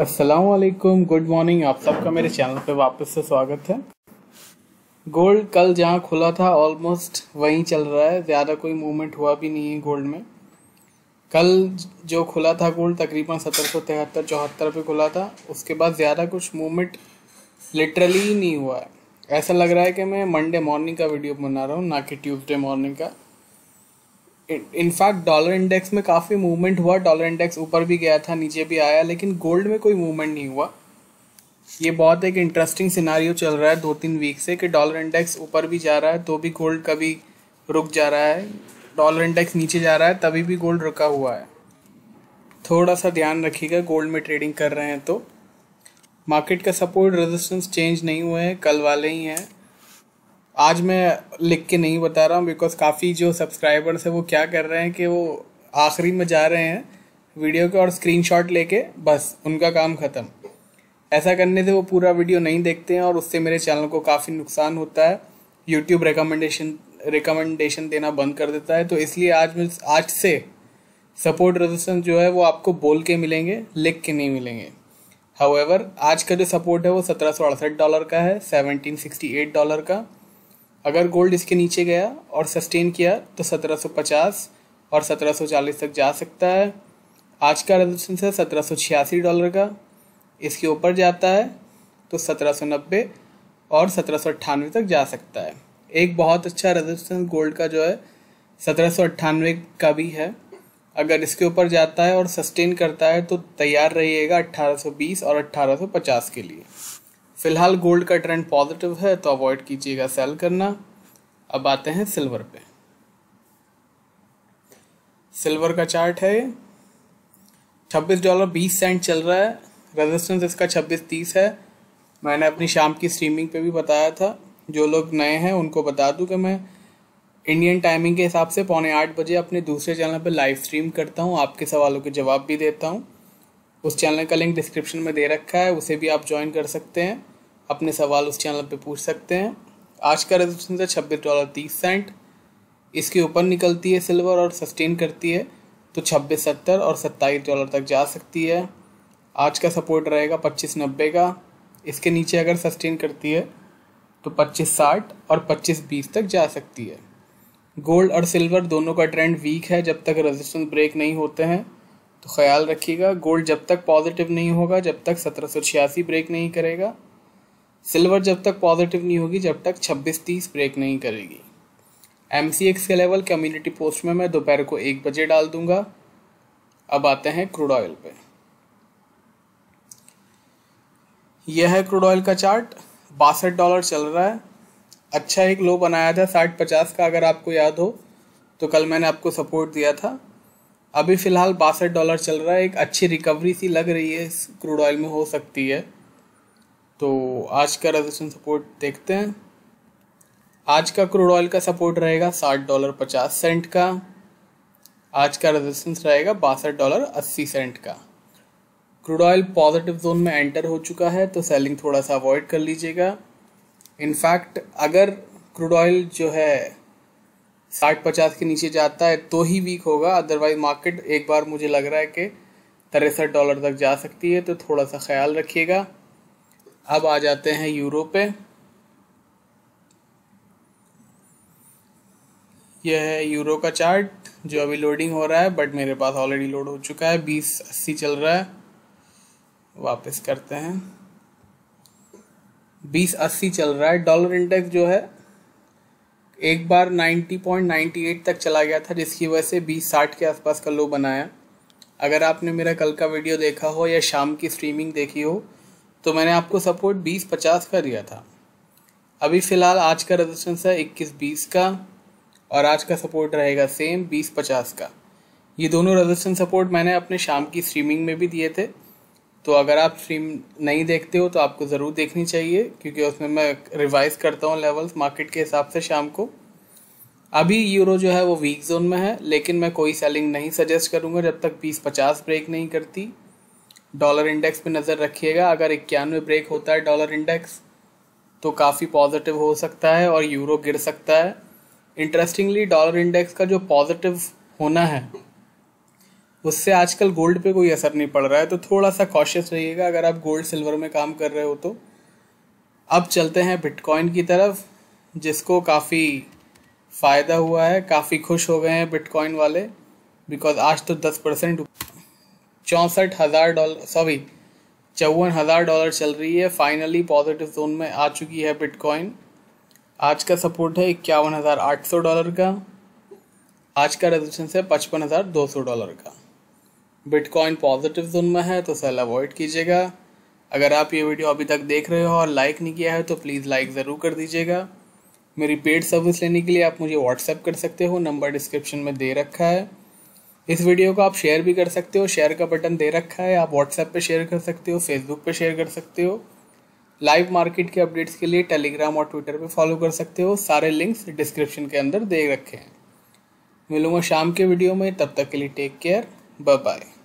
असलकुम good morning आप सबका मेरे चैनल पे वापस से स्वागत है गोल्ड कल जहाँ खुला था ऑलमोस्ट वहीं चल रहा है ज़्यादा कोई मूवमेंट हुआ भी नहीं है गोल्ड में कल जो खुला था गोल्ड तकरीबन सत्रह सौ तिहत्तर चौहत्तर पे खुला था उसके बाद ज़्यादा कुछ मूवमेंट लिटरली ही नहीं हुआ है ऐसा लग रहा है कि मैं मंडे मॉर्निंग का वीडियो बना रहा हूँ ना कि ट्यूसडे मॉर्निंग का इनफैक्ट डॉलर इंडेक्स में काफ़ी मूवमेंट हुआ डॉलर इंडेक्स ऊपर भी गया था नीचे भी आया लेकिन गोल्ड में कोई मूवमेंट नहीं हुआ ये बहुत एक इंटरेस्टिंग सिनारियो चल रहा है दो तीन वीक से कि डॉलर इंडेक्स ऊपर भी जा रहा है तो भी गोल्ड कभी रुक जा रहा है डॉलर इंडेक्स नीचे जा रहा है तभी भी गोल्ड रुका हुआ है थोड़ा सा ध्यान रखिएगा गोल्ड में ट्रेडिंग कर रहे हैं तो मार्केट का सपोर्ट रेजिस्टेंस चेंज नहीं हुए हैं कल वाले ही हैं आज मैं लिख के नहीं बता रहा हूँ बिकॉज काफ़ी जो सब्सक्राइबर्स है वो क्या कर रहे हैं कि वो आखिरी में जा रहे हैं वीडियो के और स्क्रीनशॉट लेके बस उनका काम ख़त्म ऐसा करने से वो पूरा वीडियो नहीं देखते हैं और उससे मेरे चैनल को काफ़ी नुकसान होता है यूट्यूब रिकमेंडेशन रिकमेंडेशन देना बंद कर देता है तो इसलिए आज मैं आज से सपोर्ट रेजिस्टेंस जो है वो आपको बोल के मिलेंगे लिख के नहीं मिलेंगे हाउएवर आज का जो सपोर्ट है वो सत्रह सौ अड़सठ डॉलर का है सेवनटीन सिक्सटी एट डॉलर का अगर गोल्ड इसके नीचे गया और सस्टेन किया तो 1750 और 1740 तक जा सकता है आज का रेजिस्टेंस है सत्रह डॉलर का इसके ऊपर जाता है तो 1790 और सत्रह तक जा सकता है एक बहुत अच्छा रेजिस्टेंस गोल्ड का जो है सत्रह का भी है अगर इसके ऊपर जाता है और सस्टेन करता है तो तैयार रहिएगा 1820 और 1850 के लिए फिलहाल गोल्ड का ट्रेंड पॉजिटिव है तो अवॉइड कीजिएगा सेल करना अब आते हैं सिल्वर पे सिल्वर का चार्ट है छब्बीस डॉलर बीस सेंट चल रहा है रेजिस्टेंस इसका छब्बीस तीस है मैंने अपनी शाम की स्ट्रीमिंग पे भी बताया था जो लोग नए हैं उनको बता दूं कि मैं इंडियन टाइमिंग के हिसाब से पौने आठ बजे अपने दूसरे चैनल पर लाइव स्ट्रीम करता हूँ आपके सवालों के जवाब भी देता हूँ उस चैनल का लिंक डिस्क्रिप्शन में दे रखा है उसे भी आप ज्वाइन कर सकते हैं अपने सवाल उस चैनल पे पूछ सकते हैं आज का रेजोल्यूशन था छब्बीस डॉलर तीस सेंट इसके ऊपर निकलती है सिल्वर और सस्टेन करती है तो छब्बीस सत्तर और सत्ताईस डॉलर तक जा सकती है आज का सपोर्ट रहेगा पच्चीस नब्बे का इसके नीचे अगर सस्टेन करती है तो पच्चीस साठ और पच्चीस बीस तक जा सकती है गोल्ड और सिल्वर दोनों का ट्रेंड वीक है जब तक रेजिस्टेंस ब्रेक नहीं होते हैं तो ख्याल रखिएगा गोल्ड जब तक पॉजिटिव नहीं होगा जब तक सत्रह सौ छियासी ब्रेक नहीं करेगा सिल्वर जब तक पॉजिटिव नहीं होगी जब तक 26 तीस ब्रेक नहीं करेगी एम के लेवल कम्युनिटी पोस्ट में मैं दोपहर को एक बजे डाल दूंगा अब आते हैं क्रूड ऑयल पे यह है क्रूड ऑयल का चार्ट बासठ डॉलर चल रहा है अच्छा एक लो बनाया था साठ पचास का अगर आपको याद हो तो कल मैंने आपको सपोर्ट दिया था अभी फ़िलहाल बासठ डॉलर चल रहा है एक अच्छी रिकवरी सी लग रही है इस क्रूड ऑयल में हो सकती है तो आज का रेजोल्यूशन सपोर्ट देखते हैं आज का क्रूड ऑयल का सपोर्ट रहेगा साठ डॉलर पचास सेंट का आज का रेजिस्टेंस रहेगा बासठ डॉलर अस्सी सेंट का क्रूड ऑयल पॉजिटिव जोन में एंटर हो चुका है तो सेलिंग थोड़ा सा अवॉइड कर लीजिएगा इनफैक्ट अगर क्रूड ऑयल जो है साठ पचास के नीचे जाता है तो ही वीक होगा अदरवाइज मार्केट एक बार मुझे लग रहा है कि तिरसठ डॉलर तक जा सकती है तो थोड़ा सा ख्याल रखिएगा अब आ जाते हैं यूरो पे यह है यूरो का चार्ट जो अभी लोडिंग हो रहा है बट मेरे पास ऑलरेडी लोड हो चुका है बीस अस्सी चल रहा है वापस करते हैं बीस अस्सी चल रहा है डॉलर इंडेक्स जो है एक बार नाइन्टी पॉइंट एट तक चला गया था जिसकी वजह से बीस साठ के आसपास का लो बनाया अगर आपने मेरा कल का वीडियो देखा हो या शाम की स्ट्रीमिंग देखी हो तो मैंने आपको सपोर्ट बीस पचास का दिया था अभी फ़िलहाल आज का रजिस्टेंस है इक्कीस बीस का और आज का सपोर्ट रहेगा सेम बीस पचास का ये दोनों रजिस्टेंस सपोर्ट मैंने अपने शाम की स्ट्रीमिंग में भी दिए थे तो अगर आप स्ट्रीम नहीं देखते हो तो आपको ज़रूर देखनी चाहिए क्योंकि उसमें मैं रिवाइज करता हूँ लेवल्स मार्केट के हिसाब से शाम को अभी यूरो जो है वो वीक जोन में है लेकिन मैं कोई सेलिंग नहीं सजेस्ट करूँगा जब तक बीस पचास ब्रेक नहीं करती डॉलर इंडेक्स पे नज़र रखिएगा अगर इक्यानवे ब्रेक होता है डॉलर इंडेक्स तो काफ़ी पॉजिटिव हो सकता है और यूरो गिर सकता है इंटरेस्टिंगली डॉलर इंडेक्स का जो पॉजिटिव होना है उससे आजकल गोल्ड पे कोई असर नहीं पड़ रहा है तो थोड़ा सा कॉशियस रहिएगा अगर आप गोल्ड सिल्वर में काम कर रहे हो तो अब चलते हैं बिटकॉइन की तरफ जिसको काफ़ी फ़ायदा हुआ है काफ़ी खुश हो गए हैं बिटकॉइन वाले बिकॉज आज तो दस परसेंट चौंसठ हज़ार डॉलर सॉरी चौवन हज़ार डॉलर चल रही है फाइनली पॉजिटिव जोन में आ चुकी है बिटकॉइन आज का सपोर्ट है इक्यावन हज़ार आठ सौ डॉलर का आज का रेजिस्टेंस है पचपन हज़ार दो सौ डॉलर का बिटकॉइन पॉजिटिव जोन में है तो सेल अवॉइड कीजिएगा अगर आप ये वीडियो अभी तक देख रहे हो और लाइक नहीं किया है तो प्लीज़ लाइक ज़रूर कर दीजिएगा मेरी पेड सर्विस लेने के लिए आप मुझे व्हाट्सएप कर सकते हो नंबर डिस्क्रिप्शन में दे रखा है इस वीडियो को आप शेयर भी कर सकते हो शेयर का बटन दे रखा है आप व्हाट्सएप पे शेयर कर सकते हो फेसबुक पे शेयर कर सकते हो लाइव मार्केट के अपडेट्स के लिए टेलीग्राम और ट्विटर पे फॉलो कर सकते हो सारे लिंक्स डिस्क्रिप्शन के अंदर दे रखे हैं मिलूंगा शाम के वीडियो में तब तक के लिए टेक केयर बाय बाय